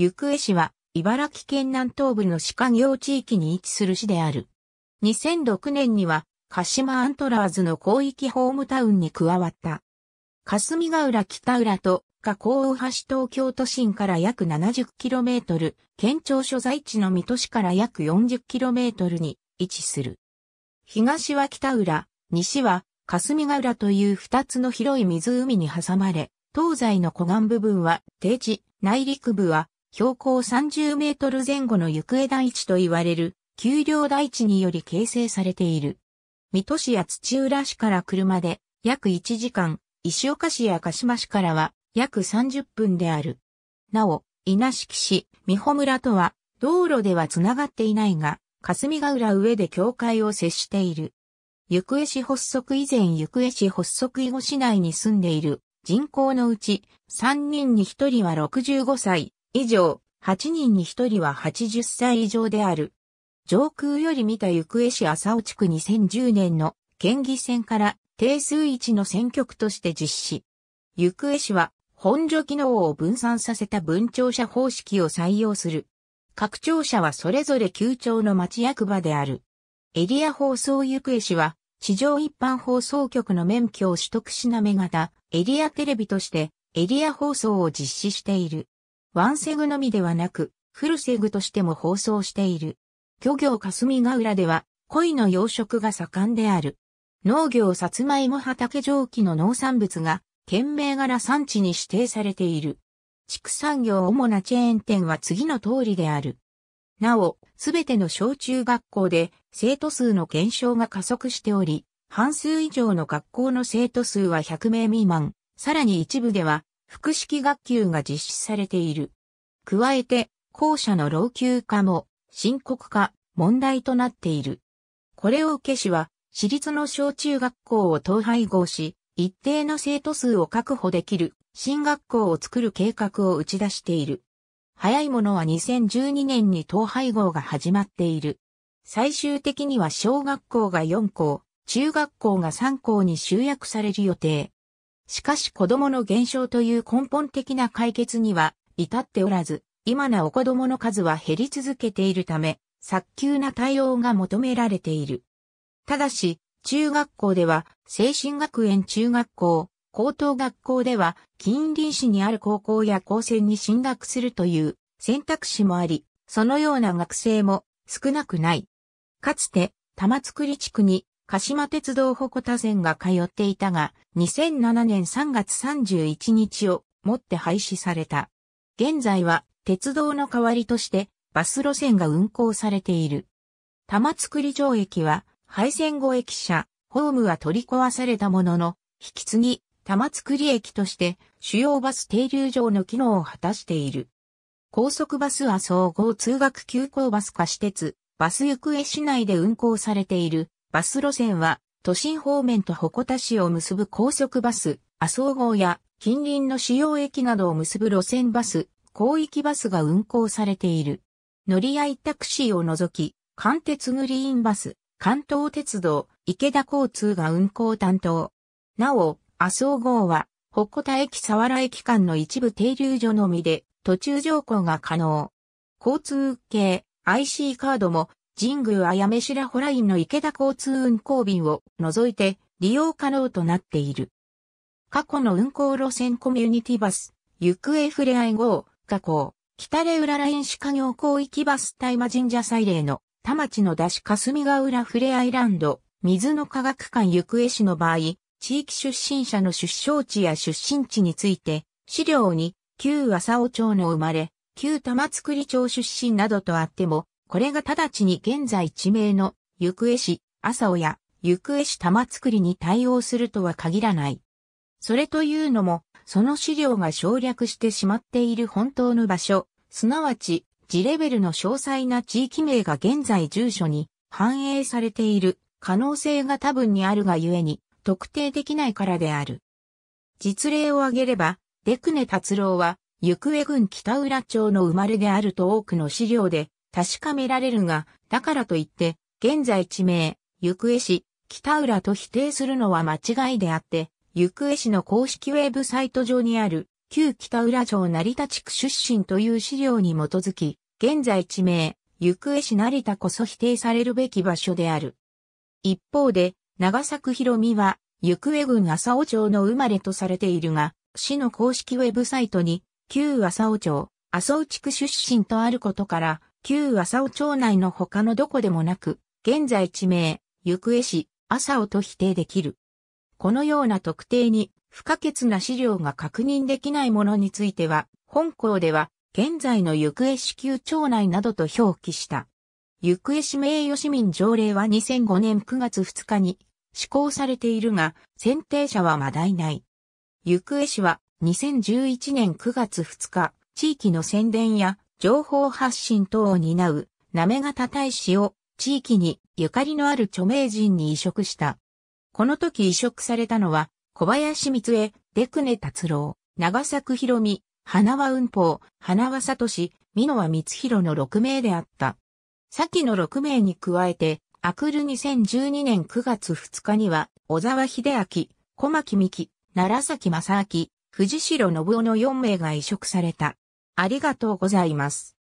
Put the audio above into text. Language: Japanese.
行方市は、茨城県南東部の鹿行地域に位置する市である。2006年には、鹿島アントラーズの広域ホームタウンに加わった。霞ヶ浦北浦と、加工大橋東京都心から約 70km、県庁所在地の水戸市から約 40km に位置する。東は北浦、西は霞ヶ浦という二つの広い湖に挟まれ、東西の湖岸部分は低地、内陸部は標高30メートル前後の行方台地と言われる、丘陵台地により形成されている。水戸市や土浦市から車で約1時間、石岡市や鹿島市からは約30分である。なお、稲敷市、美穂村とは道路ではつながっていないが、霞ヶ浦上で境界を接している。行方市発足以前行方市発足以後市内に住んでいる人口のうち3人に1人は65歳、以上、8人に1人は80歳以上である。上空より見た行方市浅尾地区2010年の県議選から定数1の選挙区として実施。行方市は本所機能を分散させた分庁舎方式を採用する。各庁舎はそれぞれ9庁の町役場である。エリア放送行方市は地上一般放送局の免許を取得しなめ型エリアテレビとしてエリア放送を実施している。ワンセグのみではなく、フルセグとしても放送している。漁業霞ヶ浦では、鯉の養殖が盛んである。農業さつまいも畑蒸気の農産物が、県名柄産地に指定されている。畜産業主なチェーン店は次の通りである。なお、すべての小中学校で生徒数の減少が加速しており、半数以上の学校の生徒数は100名未満、さらに一部では複式学級が実施されている。加えて、校舎の老朽化も深刻化、問題となっている。これを受け市は、私立の小中学校を統廃合し、一定の生徒数を確保できる新学校を作る計画を打ち出している。早いものは2012年に統廃合が始まっている。最終的には小学校が4校、中学校が3校に集約される予定。しかし子供の減少という根本的な解決には至っておらず、今なお子供の数は減り続けているため、早急な対応が求められている。ただし、中学校では、精神学園中学校、高等学校では、近隣市にある高校や高専に進学するという選択肢もあり、そのような学生も少なくない。かつて、玉造地区に鹿島鉄道鉾田線が通っていたが、2007年3月31日をもって廃止された。現在は鉄道の代わりとしてバス路線が運行されている。玉造城駅は廃線後駅舎、ホームは取り壊されたものの、引き継ぎ玉造駅として主要バス停留場の機能を果たしている。高速バスは総合通学急行バスか私鉄、バス行方市内で運行されているバス路線は、都心方面と鉾田市を結ぶ高速バス、麻生号や近隣の主要駅などを結ぶ路線バス、広域バスが運行されている。乗り合いタクシーを除き、関鉄グリーンバス、関東鉄道、池田交通が運行担当。なお、麻生号は、鉾田駅佐原駅間の一部停留所のみで、途中乗降が可能。交通系 IC カードも神宮あやめしらほラインの池田交通運行便を除いて利用可能となっている。過去の運行路線コミュニティバス、行方ふれあい号、加工、北レウライン歯科業広域バス大魔神社祭礼の、田町の出し霞ヶ浦ふれあいランド、水の科学館行方市の場合、地域出身者の出生地や出身地について、資料に、旧浅尾町の生まれ、旧玉造町出身などとあっても、これが直ちに現在地名の行方市、朝尾や行方市玉造りに対応するとは限らない。それというのも、その資料が省略してしまっている本当の場所、すなわち、地レベルの詳細な地域名が現在住所に反映されている可能性が多分にあるがゆえに特定できないからである。実例を挙げれば、デクネ達郎は、行方郡北浦町の生まれであると多くの資料で確かめられるが、だからといって、現在地名、行方市、北浦と否定するのは間違いであって、行方市の公式ウェブサイト上にある、旧北浦町成田地区出身という資料に基づき、現在地名、行方市成田こそ否定されるべき場所である。一方で、長作広美は、行方郡浅尾町の生まれとされているが、市の公式ウェブサイトに、旧浅尾町、麻生地区出身とあることから、旧浅尾町内の他のどこでもなく、現在地名、行方市、浅尾と否定できる。このような特定に不可欠な資料が確認できないものについては、本校では、現在の行方市旧町内などと表記した。行方市名誉市民条例は2005年9月2日に施行されているが、選定者はまだいない。行方市は2011年9月2日、地域の宣伝や情報発信等を担う、なめがた大使を地域にゆかりのある著名人に移植した。この時移植されたのは、小林光恵、出久根達郎、長作博美、花輪雲法、花輪聡、美濃輪光弘の6名であった。先の6名に加えて、アクル2012年9月2日には、小沢秀明、小牧美希、奈良崎正明、藤代信夫の4名が移植された。ありがとうございます。